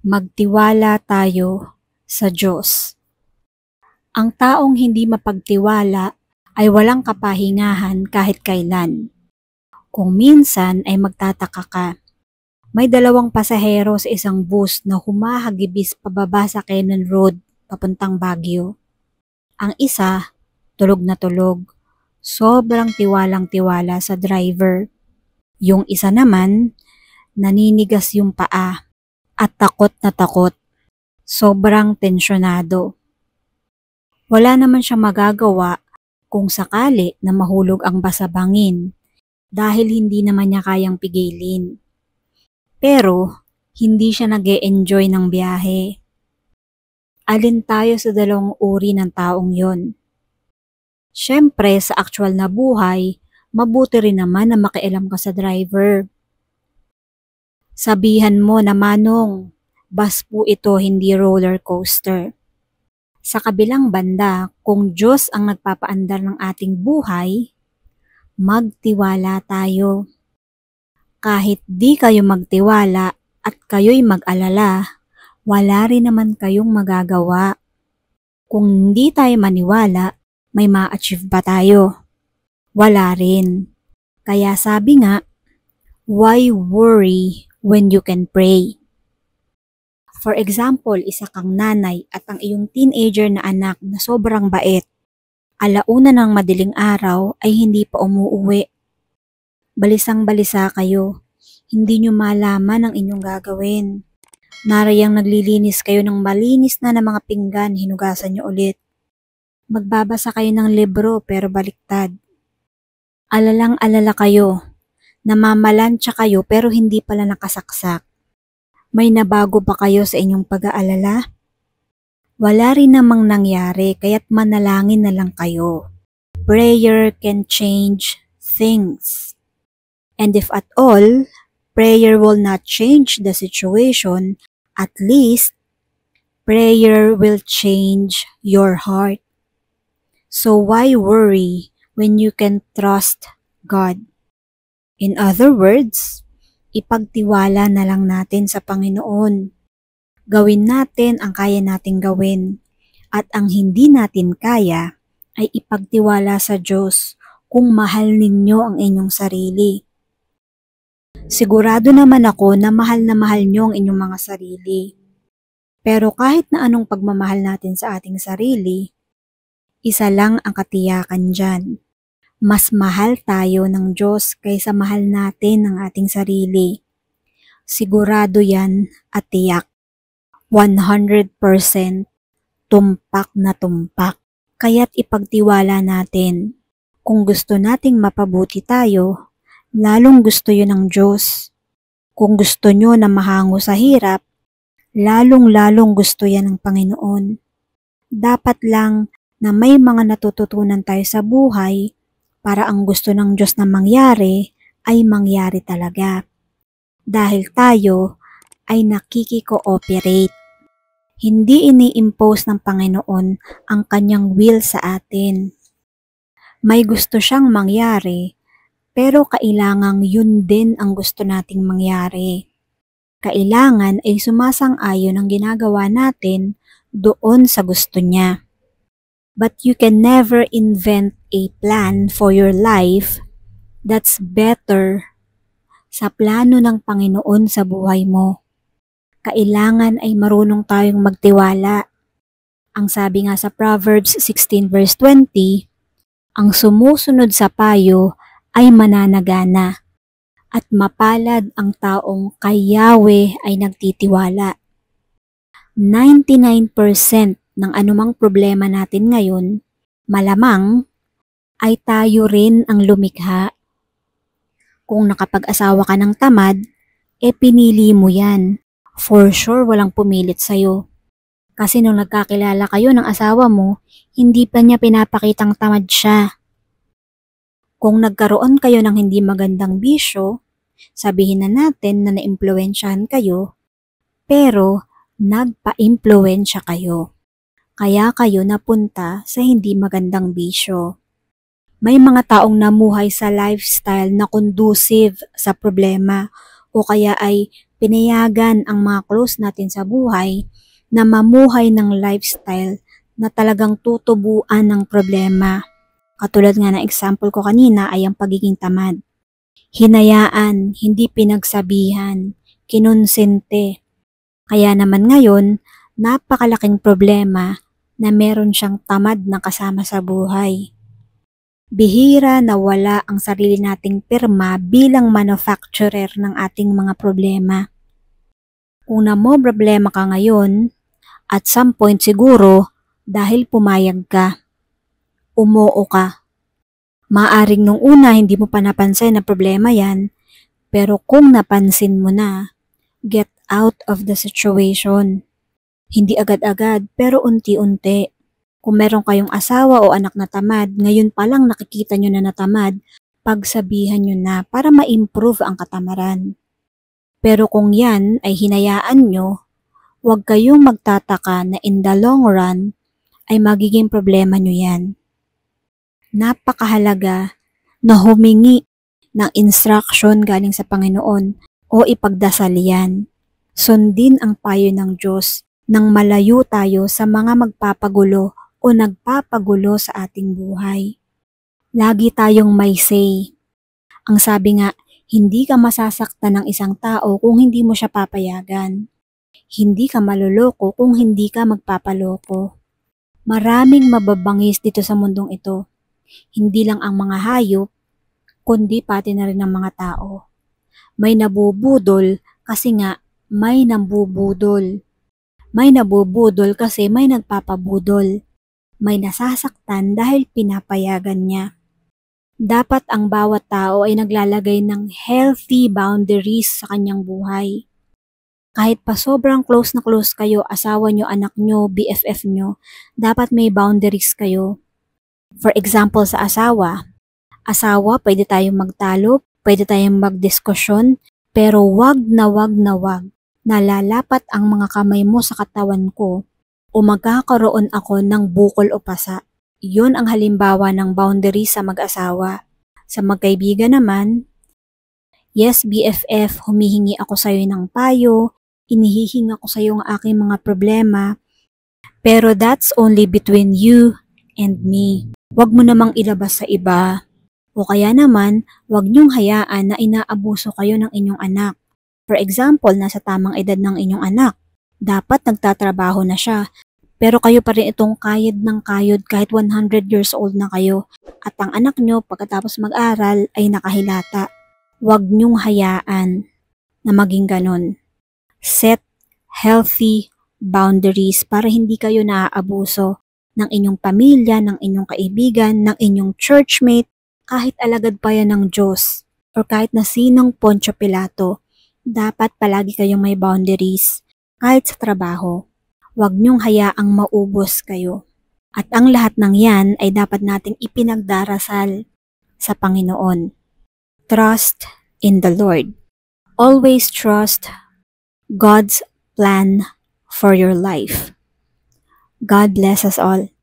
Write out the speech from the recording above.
magtiwala tayo sa Diyos. Ang taong hindi mapagtiwala ay walang kapahingahan kahit kailan. Kung minsan ay magtataka ka. May dalawang pasahero sa isang bus na humahagibis pababa sa Cannon Road papuntang Baguio. Ang isa, tulog na tulog. Sobrang tiwalang-tiwala sa driver. Yung isa naman, naninigas yung paa at takot na takot. Sobrang tensyonado. Wala naman siyang magagawa kung sakali na mahulog ang basabangin dahil hindi naman niya kayang pigilin. Pero hindi siya nag enjoy ng biyahe. Alin tayo sa dalawang uri ng taong yon? Siyempre, sa actual na buhay, mabuti rin naman na makialam ka sa driver Sabihan mo na manong, bus po ito hindi roller coaster. Sa kabilang banda, kung Diyos ang nagpapaandar ng ating buhay, magtiwala tayo. Kahit di kayo magtiwala at kayo'y mag-alala, wala rin naman kayong magagawa. Kung hindi tayo maniwala, may ma-achieve ba tayo? Wala rin. Kaya sabi nga, why worry when you can pray. For example, isa kang nanay at ang iyong teenager na anak na sobrang bait. Alauna ng madiling araw ay hindi pa umuuwi. Balisang balisa kayo. Hindi nyo malaman ang inyong gagawin. Narayang naglilinis kayo ng malinis na ng mga pinggan, hinugasan nyo ulit. Magbabasa kayo ng libro pero baliktad. Alalang-alala kayo namamalansya kayo pero hindi pala nakasaksak? May nabago pa kayo sa inyong pag-aalala? Wala rin namang nangyari kaya't manalangin na lang kayo. Prayer can change things. And if at all, prayer will not change the situation, at least prayer will change your heart. So why worry when you can trust God? In other words, ipagtiwala na lang natin sa Panginoon. Gawin natin ang kaya nating gawin. At ang hindi natin kaya ay ipagtiwala sa Diyos kung mahal ninyo ang inyong sarili. Sigurado naman ako na mahal na mahal nyo ang inyong mga sarili. Pero kahit na anong pagmamahal natin sa ating sarili, isa lang ang katiyakan dyan mas mahal tayo ng Diyos kaysa mahal natin ang ating sarili. Sigurado yan at tiyak. 100% tumpak na tumpak. Kaya't ipagtiwala natin. Kung gusto nating mapabuti tayo, lalong gusto yun ng Diyos. Kung gusto nyo na mahango sa hirap, lalong-lalong gusto yan ng Panginoon. Dapat lang na may mga natututunan tayo sa buhay para ang gusto ng Diyos na mangyari ay mangyari talaga. Dahil tayo ay nakikikooperate. Hindi ini-impose ng Panginoon ang kanyang will sa atin. May gusto siyang mangyari, pero kailangang yun din ang gusto nating mangyari. Kailangan ay sumasang-ayon ang ginagawa natin doon sa gusto niya but you can never invent a plan for your life that's better sa plano ng Panginoon sa buhay mo. Kailangan ay marunong tayong magtiwala. Ang sabi nga sa Proverbs 16 verse 20, ang sumusunod sa payo ay mananagana at mapalad ang taong kay Yahweh ay nagtitiwala. 99% ng anumang problema natin ngayon, malamang ay tayo rin ang lumikha. Kung nakapag-asawa ka ng tamad, e eh pinili mo yan. For sure walang pumilit sa'yo. Kasi nung nagkakilala kayo ng asawa mo, hindi pa niya pinapakitang tamad siya. Kung nagkaroon kayo ng hindi magandang bisyo, sabihin na natin na naimpluwensyahan kayo, pero nagpa-impluwensya kayo kaya kayo napunta sa hindi magandang bisyo. May mga taong namuhay sa lifestyle na conducive sa problema o kaya ay pinayagan ang mga close natin sa buhay na mamuhay ng lifestyle na talagang tutubuan ng problema. Katulad nga ng example ko kanina ay ang pagiging tamad. Hinayaan, hindi pinagsabihan, kinonsente. Kaya naman ngayon, napakalaking problema na meron siyang tamad na kasama sa buhay. Bihira na wala ang sarili nating pirma bilang manufacturer ng ating mga problema. Kung na mo problema ka ngayon, at some point siguro, dahil pumayag ka. Umuo ka. Maaring nung una hindi mo pa napansin na problema yan, pero kung napansin mo na, get out of the situation. Hindi agad-agad pero unti-unti. Kung meron kayong asawa o anak na tamad, ngayon pa lang nakikita nyo na natamad, pagsabihan nyo na para ma-improve ang katamaran. Pero kung yan ay hinayaan nyo, huwag kayong magtataka na in the long run ay magiging problema nyo yan. Napakahalaga na humingi ng instruction galing sa Panginoon o ipagdasal yan. Sundin ang payo ng Diyos nang malayo tayo sa mga magpapagulo o nagpapagulo sa ating buhay. Lagi tayong may say. Ang sabi nga, hindi ka masasaktan ng isang tao kung hindi mo siya papayagan. Hindi ka maloloko kung hindi ka magpapaloko. Maraming mababangis dito sa mundong ito. Hindi lang ang mga hayop, kundi pati na rin ang mga tao. May nabubudol kasi nga may nambubudol. May nabubudol kasi may nagpapabudol. May nasasaktan dahil pinapayagan niya. Dapat ang bawat tao ay naglalagay ng healthy boundaries sa kanyang buhay. Kahit pa sobrang close na close kayo, asawa nyo, anak nyo, BFF nyo, dapat may boundaries kayo. For example, sa asawa. Asawa, pwede tayong magtalo, pwede tayong magdiskusyon, pero wag na wag na wag nalalapat ang mga kamay mo sa katawan ko o magkakaroon ako ng bukol o pasa. Yun ang halimbawa ng boundary sa mag-asawa. Sa magkaibigan naman, Yes, BFF, humihingi ako sa iyo ng payo, inihihinga ko sa iyo ang aking mga problema, pero that's only between you and me. Huwag mo namang ilabas sa iba. O kaya naman, huwag niyong hayaan na inaabuso kayo ng inyong anak. For example, nasa tamang edad ng inyong anak. Dapat nagtatrabaho na siya. Pero kayo pa rin itong kayod ng kayod kahit 100 years old na kayo. At ang anak nyo pagkatapos mag-aral ay nakahilata. Huwag nyong hayaan na maging ganon. Set healthy boundaries para hindi kayo naaabuso ng inyong pamilya, ng inyong kaibigan, ng inyong churchmate, kahit alagad pa yan ng Diyos, or kahit na sinong Poncio Pilato, dapat palagi kayong may boundaries kahit sa trabaho. Huwag niyong hayaang maubos kayo. At ang lahat ng yan ay dapat nating ipinagdarasal sa Panginoon. Trust in the Lord. Always trust God's plan for your life. God bless us all.